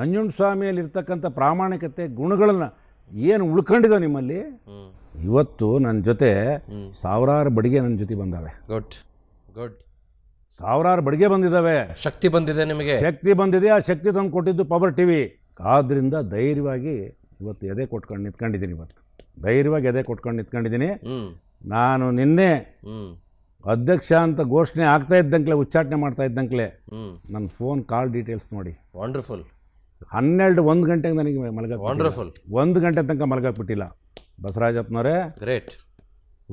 ನಂಜುಂಡಸ್ವಾಮಿಯಲ್ಲಿರ್ತಕ್ಕಂಥ ಪ್ರಾಮಾಣಿಕತೆ ಗುಣಗಳನ್ನು ಏನು ಉಳ್ಕೊಂಡಿದೆ ನಿಮ್ಮಲ್ಲಿ ಇವತ್ತು ನನ್ನ ಜೊತೆ ಸಾವಿರಾರು ಬಡಿಗೆ ನನ್ನ ಜೊತೆ ಬಂದಾವೆ ಗುಡ್ ಗುಡ್ ಸಾವಿರಾರು ಬಡಿಗೆ ಬಂದಿದ್ದಾವೆ ಶಕ್ತಿ ಬಂದಿದೆ ನಿಮಗೆ ಶಕ್ತಿ ಬಂದಿದೆ ಆ ಶಕ್ತಿ ತಂದು ಕೊಟ್ಟಿದ್ದು ಪವರ್ ಟಿವಿ ಆದ್ದರಿಂದ ಧೈರ್ಯವಾಗಿ ಇವತ್ತು ಎದೆ ಕೊಟ್ಕೊಂಡು ನಿಂತ್ಕೊಂಡಿದ್ದೀನಿ ಇವತ್ತು ಧೈರ್ಯವಾಗಿ ಎದೆ ಕೊಟ್ಕೊಂಡು ನಿಂತ್ಕೊಂಡಿದ್ದೀನಿ ನಾನು ನಿನ್ನೆ ಅಧ್ಯಕ್ಷ ಅಂತ ಘೋಷಣೆ ಆಗ್ತಾ ಇದ್ದಂಕ್ಲೆ ಉಚ್ಚಾಟನೆ ಮಾಡ್ತಾ ಇದ್ದಂಕ್ಲೆ ನನ್ನ ಫೋನ್ ಕಾಲ್ ಡೀಟೇಲ್ಸ್ ನೋಡಿ ವಂಡರ್ಫುಲ್ ಹನ್ನೆರಡು ಒಂದು ಗಂಟೆಗೆ ನನಗೆ ಮಲಗ ವಂಡರ್ಫುಲ್ ಒಂದು ಗಂಟೆ ತನಕ ಮಲಗಕ್ಕೆ ಬಸವರಾಜಪ್ಪನವರೇ ಗ್ರೇಟ್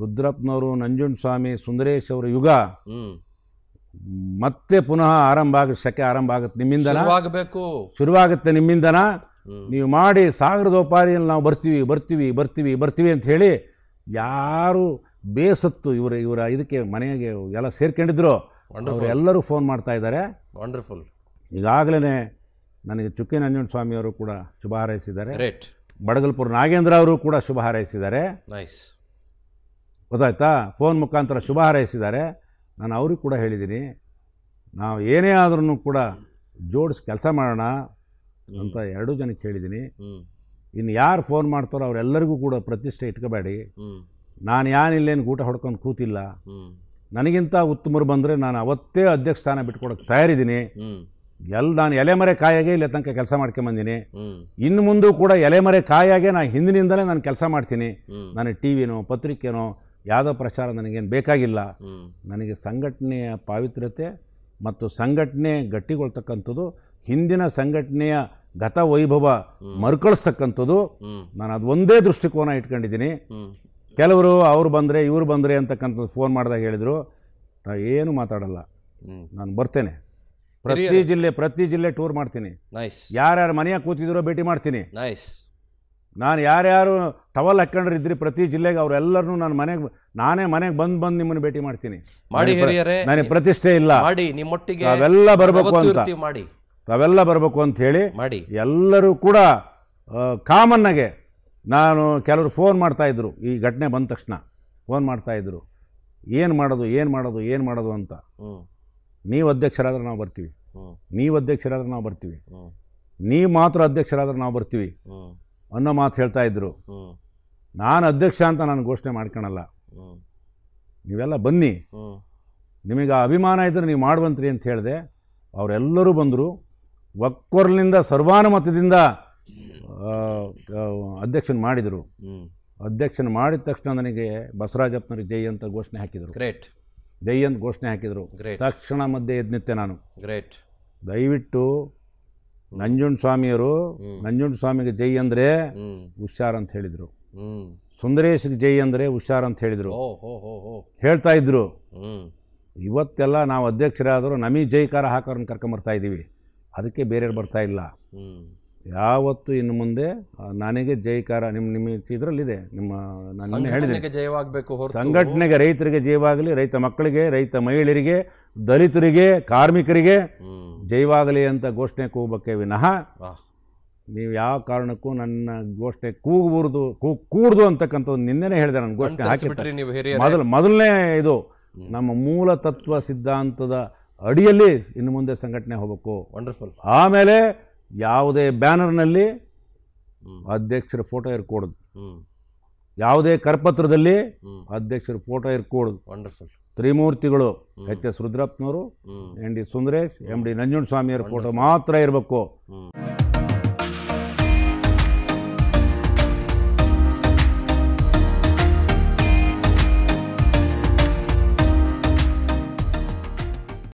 ರುದ್ರಪ್ಪನವರು ನಂಜುಂಡ ಸ್ವಾಮಿ ಸುಂದರೇಶ್ ಅವರ ಯುಗ ಮತ್ತೆ ಪುನಃ ಆರಂಭ ಆಗ ಶಕೆ ಆರಂಭ ಆಗುತ್ತೆ ನಿಮ್ಮಿಂದನ ಆಗಬೇಕು ಶುರುವಾಗುತ್ತೆ ನಿಮ್ಮಿಂದನ ನೀವು ಮಾಡಿ ಸಾಗರದೋಪಾರಿಯಲ್ಲಿ ನಾವು ಬರ್ತೀವಿ ಬರ್ತೀವಿ ಬರ್ತೀವಿ ಬರ್ತೀವಿ ಅಂತ ಹೇಳಿ ಯಾರು ಬೇಸತ್ತು ಇವರ ಇವರ ಇದಕ್ಕೆ ಮನೆಗೆ ಎಲ್ಲ ಸೇರ್ಕೊಂಡಿದ್ರು ಎಲ್ಲರೂ ಫೋನ್ ಮಾಡ್ತಾ ಇದ್ದಾರೆ ವಂಡರ್ಫುಲ್ ಈಗಾಗಲೇ ನನಗೆ ಚುಕ್ಕೆ ಸ್ವಾಮಿ ಸ್ವಾಮಿಯವರು ಕೂಡ ಶುಭ ಹಾರೈಸಿದ್ದಾರೆ ಬಡಗಲ್ಪುರ್ ನಾಗೇಂದ್ರ ಅವರು ಕೂಡ ಶುಭ ಹಾರೈಸಿದ್ದಾರೆ ಗೊತ್ತಾಯ್ತಾ ಫೋನ್ ಮುಖಾಂತರ ಶುಭ ಹಾರೈಸಿದ್ದಾರೆ ನಾನು ಅವ್ರಿಗೂ ಕೂಡ ಹೇಳಿದ್ದೀನಿ ನಾವು ಏನೇ ಆದ್ರೂ ಕೂಡ ಜೋಡಿಸಿ ಕೆಲಸ ಮಾಡೋಣ ಅಂತ ಎರಡು ಜನಕ್ಕೆ ಹೇಳಿದ್ದೀನಿ ಇನ್ನು ಯಾರು ಫೋನ್ ಮಾಡ್ತಾರೋ ಅವರೆಲ್ಲರಿಗೂ ಕೂಡ ಪ್ರತಿಷ್ಠೆ ಇಟ್ಕೋಬೇಡಿ ನಾನು ಯಾನಿಲ್ಲೇನು ಊಟ ಹೊಡ್ಕೊಂಡು ಕೂತಿಲ್ಲ ನನಗಿಂತ ಉತ್ತಮರು ಬಂದರೆ ನಾನು ಅವತ್ತೇ ಅಧ್ಯಕ್ಷ ಸ್ಥಾನ ಬಿಟ್ಕೊಡೋಕ್ಕೆ ತಯಾರಿದ್ದೀನಿ ಎಲ್ ನಾನು ಎಲೆಮರೆ ಕಾಯಾಗೆ ಇಲ್ಲಿ ತನಕ ಕೆಲಸ ಮಾಡ್ಕೊಂಬಂದಿನಿ ಇನ್ನು ಮುಂದೂ ಕೂಡ ಎಲೆಮರೆ ಕಾಯಾಗೆ ನಾನು ಹಿಂದಿನಿಂದಲೇ ನಾನು ಕೆಲಸ ಮಾಡ್ತೀನಿ ನಾನು ಟಿ ವಿನೋ ಪತ್ರಿಕೆನೋ ಯಾವುದೋ ಪ್ರಚಾರ ನನಗೇನು ಬೇಕಾಗಿಲ್ಲ ನನಗೆ ಸಂಘಟನೆಯ ಪಾವಿತ್ರ್ಯತೆ ಮತ್ತು ಸಂಘಟನೆ ಗಟ್ಟಿಗೊಳ್ತಕ್ಕಂಥದ್ದು ಹಿಂದಿನ ಸಂಘಟನೆಯ ಗತ ವೈಭವ ಮರುಕಳಿಸ್ತಕ್ಕಂಥದ್ದು ನಾನು ಅದು ಒಂದೇ ದೃಷ್ಟಿಕೋನ ಇಟ್ಕೊಂಡಿದ್ದೀನಿ ಕೆಲವರು ಅವ್ರು ಬಂದರೆ ಇವ್ರು ಬಂದರೆ ಅಂತಕ್ಕಂಥದ್ದು ಫೋನ್ ಮಾಡಿದಾಗ ಹೇಳಿದರು ನಾನು ಏನು ಮಾತಾಡಲ್ಲ ನಾನು ಬರ್ತೇನೆ ಪ್ರತಿ ಜಿಲ್ಲೆ ಪ್ರತಿ ಜಿಲ್ಲೆ ಟೂರ್ ಮಾಡ್ತೀನಿ ನೈಸ್ ಯಾರ್ಯಾರು ಮನೆಯಾಗ ಕೂತಿದ್ರೋ ಭೇಟಿ ಮಾಡ್ತೀನಿ ನೈಸ್ ನಾನು ಯಾರ್ಯಾರು ಟವಲ್ ಹಾಕೊಂಡ್ರೆ ಇದ್ರಿ ಪ್ರತಿ ಜಿಲ್ಲೆಗೆ ಅವರೆಲ್ಲರೂ ನಾನು ಮನೆಗೆ ನಾನೇ ಮನೆಗೆ ಬಂದು ಬಂದು ನಿಮ್ಮನ್ನು ಭೇಟಿ ಮಾಡ್ತೀನಿ ಮಾಡಿ ನನಗೆ ಪ್ರತಿಷ್ಠೆ ಇಲ್ಲ ಮಾಡಿ ನಿಮ್ಮೊಟ್ಟಿಗೆ ಅವೆಲ್ಲ ಬರಬೇಕು ಅಂತ ಮಾಡಿ ತಾವೆಲ್ಲ ಬರಬೇಕು ಅಂತ ಹೇಳಿ ಮಾಡಿ ಎಲ್ಲರೂ ಕೂಡ ಕಾಮನ್ ಆಗಿ ನಾನು ಕೆಲವರು ಫೋನ್ ಮಾಡ್ತಾ ಇದ್ರು ಈ ಘಟನೆ ಬಂದ ತಕ್ಷಣ ಫೋನ್ ಮಾಡ್ತಾ ಇದ್ರು ಏನು ಮಾಡೋದು ಏನು ಮಾಡೋದು ಏನು ಮಾಡೋದು ಅಂತ ನೀವು ಅಧ್ಯಕ್ಷರಾದ್ರೆ ನಾವು ಬರ್ತೀವಿ ನೀವು ಅಧ್ಯಕ್ಷರಾದ್ರೆ ನಾವು ಬರ್ತೀವಿ ನೀವು ಮಾತ್ರ ಅಧ್ಯಕ್ಷರಾದ್ರೆ ನಾವು ಬರ್ತೀವಿ ಅನ್ನೋ ಮಾತು ಹೇಳ್ತಾ ಇದ್ರು ನಾನು ಅಧ್ಯಕ್ಷ ಅಂತ ನಾನು ಘೋಷಣೆ ಮಾಡ್ಕೊಳಲ್ಲ ನೀವೆಲ್ಲ ಬನ್ನಿ ನಿಮಗೆ ಆ ಅಭಿಮಾನ ಇದ್ದರೆ ನೀವು ಮಾಡುವಂತ್ರಿ ಅಂತ ಹೇಳಿದೆ ಅವರೆಲ್ಲರೂ ಬಂದರು ಒಕ್ಕೊರ್ಲಿಂದ ಸರ್ವಾನುಮತದಿಂದ ಅಧ್ಯಕ್ಷನ ಮಾಡಿದರು ಅಧ್ಯಕ್ಷನ ಮಾಡಿದ ತಕ್ಷಣ ನನಗೆ ಬಸವರಾಜಪ್ಪನವ್ರಿಗೆ ಜೈ ಅಂತ ಘೋಷಣೆ ಹಾಕಿದರು ಗ್ರೇಟ್ ದೈ ಅಂತ ಘೋಷಣೆ ಹಾಕಿದರು ತಕ್ಷಣ ಮಧ್ಯೆ ಎದ್ನಿತ್ತೆ ನಾನು ಗ್ರೇಟ್ ದಯವಿಟ್ಟು ನಂಜುಂಡ ಸ್ವಾಮಿಯವರು ನಂಜುಂಡ ಸ್ವಾಮಿಗೆ ಜೈ ಅಂದರೆ ಹುಷಾರ್ ಅಂತ ಹೇಳಿದರು ಸುಂದರೇಶ್ಗೆ ಜೈ ಅಂದರೆ ಹುಷಾರ್ ಅಂತ ಹೇಳಿದರು ಹೇಳ್ತಾ ಇದ್ರು ಇವತ್ತೆಲ್ಲ ನಾವು ಅಧ್ಯಕ್ಷರಾದರೂ ನಮಗೆ ಜೈಕಾರ ಹಾಕೋರನ್ನ ಕರ್ಕೊಂಬರ್ತಾ ಇದ್ದೀವಿ ಅದಕ್ಕೆ ಬೇರೆಯವ್ರು ಬರ್ತಾ ಇಲ್ಲ ಯಾವತ್ತು ಇನ್ನು ಮುಂದೆ ನನಗೆ ಜೈಕಾರ ನಿಮ್ಮ ನಿಮ್ಮ ಇದರಲ್ಲಿದೆ ನಿಮ್ಮ ನಾನು ಹೇಳಿದೆ ಜಯವಾಗಬೇಕು ಸಂಘಟನೆಗೆ ರೈತರಿಗೆ ಜಯವಾಗಲಿ ರೈತ ಮಕ್ಕಳಿಗೆ ರೈತ ಮಹಿಳೆಯರಿಗೆ ದಲಿತರಿಗೆ ಕಾರ್ಮಿಕರಿಗೆ ಜೈವಾಗಲಿ ಅಂತ ಘೋಷಣೆ ಕೂಗಬೇಕೆ ವಿನಃ ನೀವು ಯಾವ ಕಾರಣಕ್ಕೂ ನನ್ನ ಘೋಷಣೆ ಕೂಗಬಾರ್ದು ಕೂ ಕೂಡ್ದು ಅಂತಕ್ಕಂಥದ್ದು ನಿನ್ನೆನೆ ಹೇಳಿದೆ ನನ್ನ ಘೋಷಣೆ ಮೊದಲು ಮೊದಲನೇ ಇದು ನಮ್ಮ ಮೂಲ ತತ್ವ ಸಿದ್ಧಾಂತದ ಅಡಿಯಲ್ಲಿ ಇನ್ನು ಮುಂದೆ ಸಂಘಟನೆ ಹೋಗಬೇಕು ವಂಡರ್ಫುಲ್ ಆಮೇಲೆ ಯಾವುದೇ ಬ್ಯಾನರ್ನಲ್ಲಿ ಅಧ್ಯಕ್ಷರ ಫೋಟೋ ಇರ್ಕೂಡದು ಯಾವುದೇ ಕರಪತ್ರದಲ್ಲಿ ಅಧ್ಯಕ್ಷರ ಫೋಟೋ ಇರ್ಕೂಡದು ತ್ರಿಮೂರ್ತಿಗಳು ಎಚ್ ಎಸ್ ರುದ್ರಪ್ಪನವರು N D Sundaresh M D ನಂಜುಂಡಸ್ವಾಮಿಯವರ ಫೋಟೋ ಮಾತ್ರ ಇರಬೇಕು